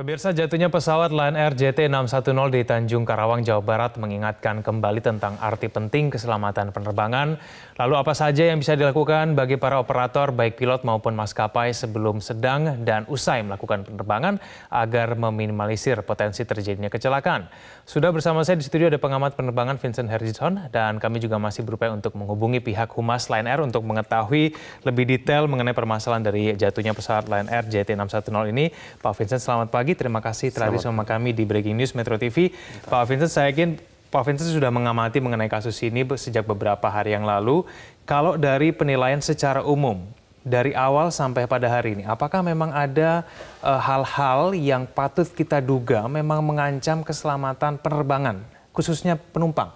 Pemirsa jatuhnya pesawat Lion Air JT610 di Tanjung Karawang, Jawa Barat mengingatkan kembali tentang arti penting keselamatan penerbangan. Lalu apa saja yang bisa dilakukan bagi para operator baik pilot maupun maskapai sebelum sedang dan usai melakukan penerbangan agar meminimalisir potensi terjadinya kecelakaan. Sudah bersama saya di studio ada pengamat penerbangan Vincent Herjison dan kami juga masih berupaya untuk menghubungi pihak Humas Lion Air untuk mengetahui lebih detail mengenai permasalahan dari jatuhnya pesawat Lion Air JT610 ini. Pak Vincent selamat pagi lagi. terima kasih telah bersama kami di Breaking News Metro TV. Entah. Pak Vincent, saya yakin Pak Vincent sudah mengamati mengenai kasus ini sejak beberapa hari yang lalu. Kalau dari penilaian secara umum, dari awal sampai pada hari ini, apakah memang ada eh, hal-hal e, yang patut kita duga memang mengancam keselamatan penerbangan, khususnya penumpang?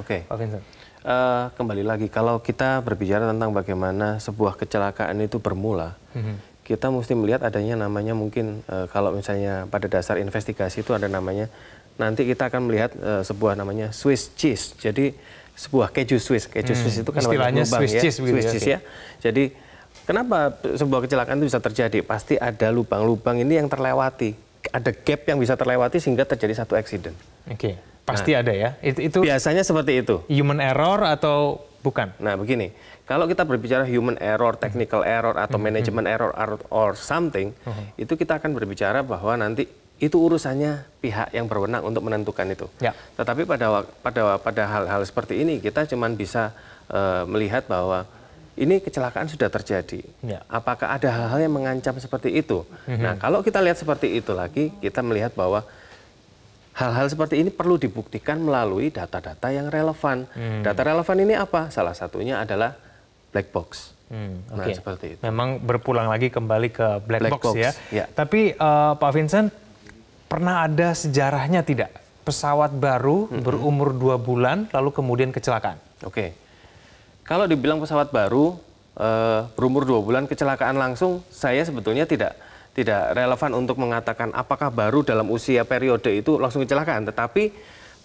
Oke. Okay. Pak Vincent. Uh, kembali lagi, kalau kita berbicara tentang bagaimana sebuah kecelakaan itu bermula, mm -hmm kita mesti melihat adanya namanya mungkin e, kalau misalnya pada dasar investigasi itu ada namanya nanti kita akan melihat e, sebuah namanya Swiss cheese. Jadi sebuah keju Swiss, keju hmm, Swiss itu kan istilahnya lubang, Swiss ya. cheese, Swiss ya. cheese ya. Jadi kenapa sebuah kecelakaan itu bisa terjadi? Pasti ada lubang-lubang ini yang terlewati. Ada gap yang bisa terlewati sehingga terjadi satu accident. Oke, okay. Nah, pasti nah, ada ya. Itu, itu biasanya seperti itu. Human error atau bukan? Nah, begini. Kalau kita berbicara human error, technical error atau hmm, management hmm. error or something, hmm. itu kita akan berbicara bahwa nanti itu urusannya pihak yang berwenang untuk menentukan itu. Ya. Tetapi pada pada pada hal-hal seperti ini kita cuma bisa uh, melihat bahwa ini kecelakaan sudah terjadi. Ya. Apakah ada hal-hal yang mengancam seperti itu? Mm-hmm. Nah, kalau kita lihat seperti itu lagi, kita melihat bahwa hal-hal seperti ini perlu dibuktikan melalui data-data yang relevan. Mm. Data relevan ini apa? Salah satunya adalah black box. Hmm, nah, seperti itu. Memang berpulang lagi kembali ke black, black box, box ya. ya. Tapi uh, Pak Vincent pernah ada sejarahnya tidak pesawat baru mm -hmm. berumur dua bulan lalu kemudian kecelakaan? Oke, okay. kalau dibilang pesawat baru uh, berumur dua bulan kecelakaan langsung, saya sebetulnya tidak tidak relevan untuk mengatakan apakah baru dalam usia periode itu langsung kecelakaan. Tetapi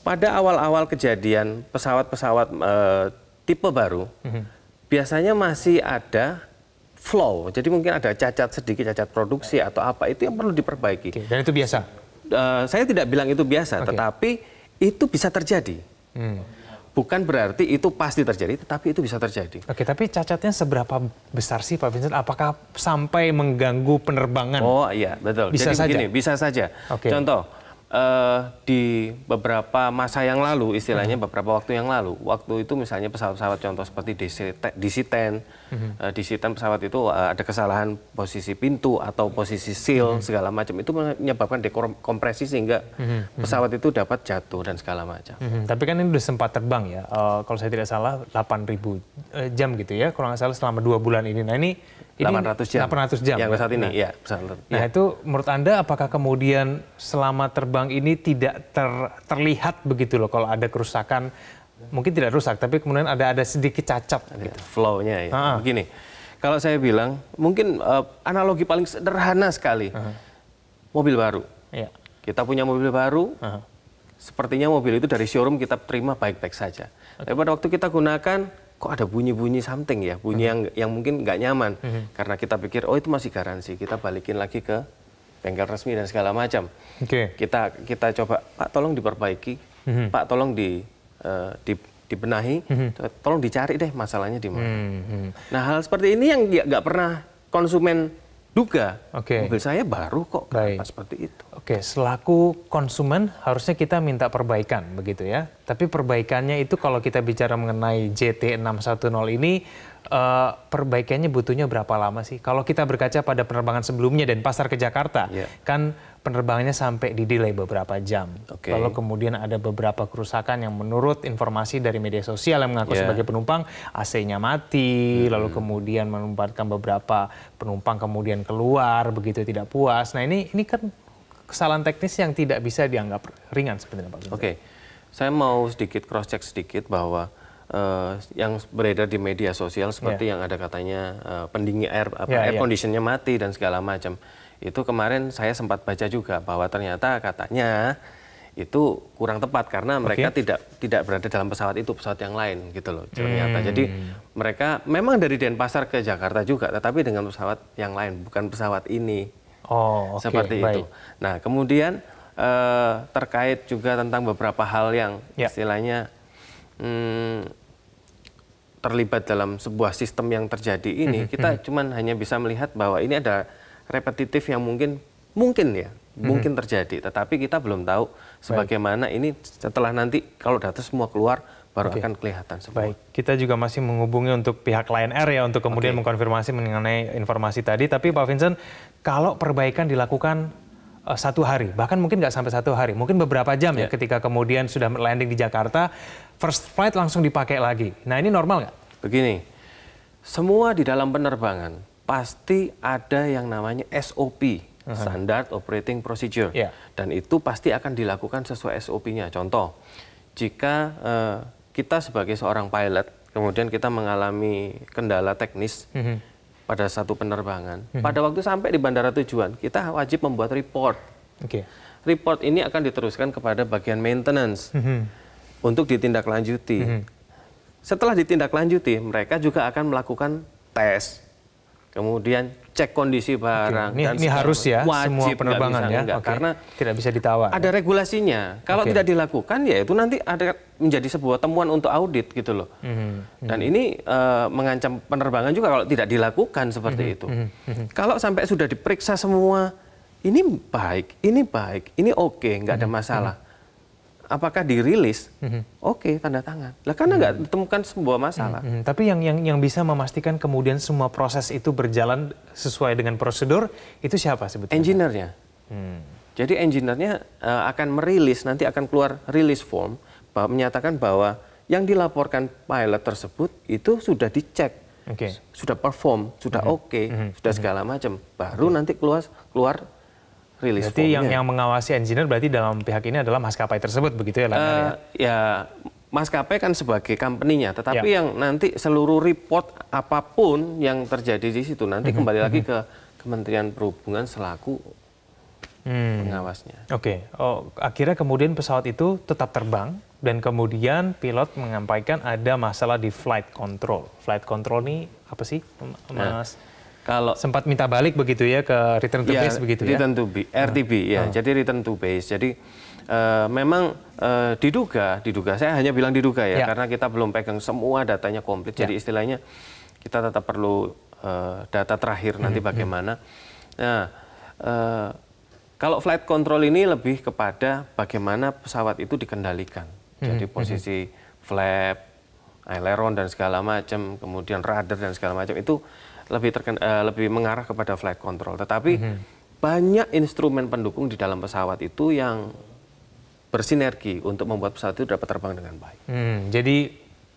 pada awal-awal kejadian pesawat-pesawat uh, tipe baru. Mm -hmm biasanya masih ada flow. Jadi mungkin ada cacat sedikit, cacat produksi atau apa itu yang perlu diperbaiki. Oke, dan itu biasa. Uh, saya tidak bilang itu biasa, okay. tetapi itu bisa terjadi. Hmm. Bukan berarti itu pasti terjadi, tetapi itu bisa terjadi. Oke, tapi cacatnya seberapa besar sih Pak Vincent? Apakah sampai mengganggu penerbangan? Oh iya, betul. Bisa Jadi saja. Begini, bisa saja. Okay. Contoh, uh, di beberapa masa yang lalu, istilahnya hmm. beberapa waktu yang lalu, waktu itu misalnya pesawat-pesawat contoh seperti disiten, hmm. uh, eh, disiten pesawat itu uh, ada kesalahan posisi pintu atau posisi seal hmm. segala macam itu menyebabkan dekompresi sehingga hmm. pesawat itu dapat jatuh dan segala macam. Hmm. Tapi kan ini sudah sempat terbang ya, uh, kalau saya tidak salah 8.000 Eh, jam gitu ya, kurang nggak salah selama dua bulan ini. Nah ini, ini 800 jam. 800 jam. Yang ya? saat ini, nah, ya. nah ya. itu menurut Anda apakah kemudian selama terbang ini tidak ter, terlihat begitu loh kalau ada kerusakan, mungkin tidak rusak, tapi kemudian ada ada sedikit cacat. Ada gitu. Flow-nya ya. Ha -ha. Begini, kalau saya bilang, mungkin uh, analogi paling sederhana sekali, uh -huh. mobil baru. Ya. Kita punya mobil baru, uh -huh sepertinya mobil itu dari showroom kita terima baik-baik saja. Okay. Tapi pada waktu kita gunakan kok ada bunyi-bunyi something ya, bunyi mhm. yang yang mungkin nggak nyaman mhm. karena kita pikir oh itu masih garansi, kita balikin lagi ke bengkel resmi dan segala macam. Okay. Kita kita coba Pak tolong diperbaiki, hmm. Pak tolong di, uh, di dibenahi, hmm. tolong dicari deh masalahnya di mana. Hmm. Nah hal seperti ini yang nggak pernah konsumen duga. Okay. Mobil saya baru kok, kenapa Baik. seperti itu? Oke, okay. selaku konsumen harusnya kita minta perbaikan begitu ya. Tapi perbaikannya itu kalau kita bicara mengenai JT610 ini uh, perbaikannya butuhnya berapa lama sih? Kalau kita berkaca pada penerbangan sebelumnya dan pasar ke Jakarta, yeah. kan penerbangannya sampai di delay beberapa jam. Okay. Lalu kemudian ada beberapa kerusakan yang menurut informasi dari media sosial yang mengaku yeah. sebagai penumpang AC-nya mati, hmm. lalu kemudian menempatkan beberapa penumpang kemudian keluar begitu tidak puas. Nah ini ini kan kesalahan teknis yang tidak bisa dianggap ringan sebenarnya Pak. Oke, okay. saya mau sedikit cross check sedikit bahwa uh, yang beredar di media sosial seperti yeah. yang ada katanya uh, pendingin air yeah, air yeah. conditionnya mati dan segala macam itu kemarin saya sempat baca juga bahwa ternyata katanya itu kurang tepat karena mereka tidak tidak berada dalam pesawat itu pesawat yang lain gitu loh ternyata hmm. jadi mereka memang dari Denpasar ke Jakarta juga tetapi dengan pesawat yang lain bukan pesawat ini oh okay. seperti Baik. itu nah kemudian eh, terkait juga tentang beberapa hal yang yeah. istilahnya hmm, terlibat dalam sebuah sistem yang terjadi ini hmm, hmm, kita hmm. cuman hanya bisa melihat bahwa ini ada repetitif yang mungkin mungkin ya hmm. mungkin terjadi tetapi kita belum tahu sebagaimana Baik. ini setelah nanti kalau data semua keluar baru okay. akan kelihatan semua. Baik, kita juga masih menghubungi untuk pihak Lion Air ya untuk kemudian okay. mengkonfirmasi mengenai informasi tadi. Tapi Pak Vincent, kalau perbaikan dilakukan uh, satu hari, bahkan mungkin nggak sampai satu hari, mungkin beberapa jam yeah. ya ketika kemudian sudah landing di Jakarta, first flight langsung dipakai lagi. Nah ini normal nggak? Begini, semua di dalam penerbangan pasti ada yang namanya SOP, uh -huh. Standard Operating Procedure. Yeah. Dan itu pasti akan dilakukan sesuai SOP-nya. Contoh, jika uh, kita sebagai seorang pilot, kemudian kita mengalami kendala teknis uh mhm. -huh. pada satu penerbangan, uh mhm. -huh. pada waktu sampai di bandara tujuan, kita wajib membuat report. Okay. Report ini akan diteruskan kepada bagian maintenance uh mhm. -huh. untuk ditindaklanjuti. Uh -huh. Setelah ditindaklanjuti, mereka juga akan melakukan tes kemudian cek kondisi barang. Okay. Ini, dan ini harus ya wajib, semua penerbangan ya, enggak, karena tidak bisa ditawar. Ada ya? regulasinya. Kalau okay. tidak dilakukan ya itu nanti ada menjadi sebuah temuan untuk audit gitu loh. Mm -hmm. Dan ini uh, mengancam penerbangan juga kalau tidak dilakukan seperti mm -hmm. itu. Mm -hmm. Kalau sampai sudah diperiksa semua, ini baik, ini baik, ini oke, okay, nggak ada mhm, masalah. Mm -hmm apakah dirilis? Mm-hmm. Oke, okay, tanda tangan. Lah karena nggak mm-hmm. ditemukan sebuah masalah. Mm-hmm. Tapi yang yang yang bisa memastikan kemudian semua proses itu berjalan sesuai dengan prosedur itu siapa sebetulnya? Engineer-nya. Hmm. Jadi engineer uh, eh, akan merilis nanti akan keluar rilis form bahwa, menyatakan bahwa yang dilaporkan pilot tersebut itu sudah dicek okay. sudah perform, sudah mm -hmm. oke, okay, mm -hmm. sudah mhm. segala macam. Baru okay. nanti keluar keluar rilis Berarti yang, yang mengawasi engineer berarti dalam pihak ini adalah maskapai tersebut begitu ya uh, ya? maskapai kan sebagai company-nya, tetapi ya. yang nanti seluruh report apapun yang terjadi di situ nanti -hmm. kembali lagi mhm. ke Kementerian Perhubungan selaku hmm. pengawasnya. Oke, okay. oh, akhirnya kemudian pesawat itu tetap terbang dan kemudian pilot menyampaikan ada masalah di flight control. Flight control ini apa sih, nah, Mas? Nah kalau sempat minta balik begitu ya ke return to ya, base begitu return ya. Return to be, nah. RTB oh. ya. Nah. Jadi return to base. Jadi eh, memang uh, diduga, diduga. Saya hanya bilang diduga ya, ya. karena kita belum pegang semua datanya komplit. Ya. Jadi istilahnya kita tetap perlu uh, data terakhir nanti hmm, hmm. bagaimana. Hmm. Nah, uh, kalau flight control ini lebih kepada bagaimana pesawat itu dikendalikan. Hmm, Jadi hmm, hmm. posisi flap, aileron dan segala macam, kemudian rudder dan segala macam itu lebih terken, uh, lebih mengarah kepada flight control. Tetapi mm-hmm. banyak instrumen pendukung di dalam pesawat itu yang bersinergi untuk membuat pesawat itu dapat terbang dengan baik. Hmm, jadi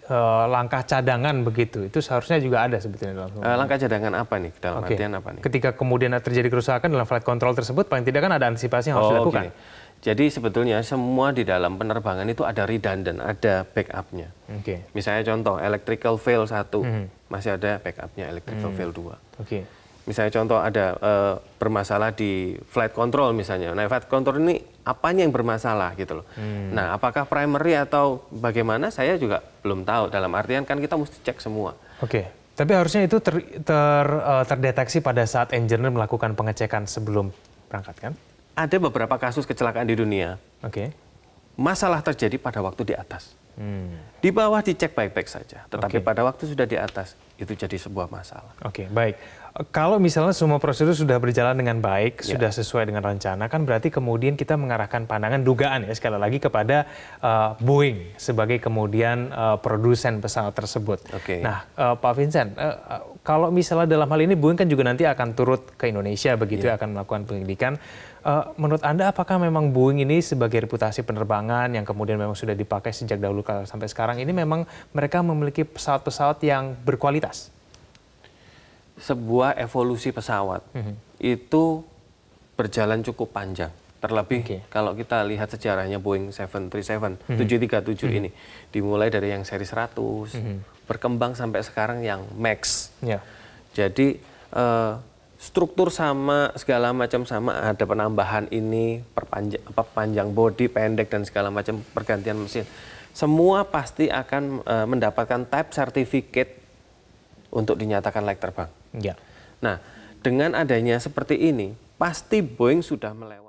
eh, langkah cadangan begitu itu seharusnya juga ada sebetulnya dalam eh, langkah cadangan apa nih dalam okay. artian apa nih? Ketika kemudian terjadi kerusakan dalam flight control tersebut paling tidak kan ada antisipasi yang harus oh, dilakukan. Gini. Jadi sebetulnya semua di dalam penerbangan itu ada redundant, ada backupnya. Okay. Misalnya contoh electrical fail satu, mm. masih ada backupnya electrical mm. fail dua. Okay. Misalnya contoh ada uh, bermasalah di flight control misalnya. Nah flight control ini apanya yang bermasalah gitu loh. Hmm. Nah apakah primary atau bagaimana saya juga belum tahu. Dalam artian kan kita mesti cek semua. Oke. Okay. Tapi harusnya itu ter, ter, ter, eh, terdeteksi pada saat engineer melakukan pengecekan sebelum berangkat kan? ada beberapa kasus kecelakaan di dunia. Oke. Okay. Masalah terjadi pada waktu di atas. Hmm. Di bawah dicek baik-baik saja, tetapi okay. pada waktu sudah di atas itu jadi sebuah masalah. Oke, okay, baik. Eh, kalau misalnya semua prosedur sudah berjalan dengan baik, yeah. sudah sesuai dengan rencana, kan berarti kemudian kita mengarahkan pandangan dugaan ya sekali lagi kepada uh, Boeing sebagai kemudian uh, produsen pesawat tersebut. Oke. Okay. Nah, uh, Pak Vincent, uh, kalau misalnya dalam hal ini Boeing kan juga nanti akan turut ke Indonesia begitu ya, ya akan melakukan penyelidikan. Uh, menurut Anda apakah memang Boeing ini sebagai reputasi penerbangan yang kemudian memang sudah dipakai sejak dahulu sampai sekarang ini memang mereka memiliki pesawat-pesawat yang berkualitas? Sebuah evolusi pesawat mm -hmm. itu berjalan cukup panjang. Terlebih okay. kalau kita lihat sejarahnya Boeing 737, mm -hmm. 737 mm -hmm. ini mhm. dimulai dari yang seri 100, mm -hmm. berkembang sampai sekarang yang max. Yeah. Jadi uh, struktur sama segala macam sama ada penambahan ini perpanjang apa panjang body pendek dan segala macam pergantian mesin semua pasti akan e, mendapatkan type certificate untuk dinyatakan layak terbang. Ya. Nah, dengan adanya seperti ini, pasti Boeing sudah melewati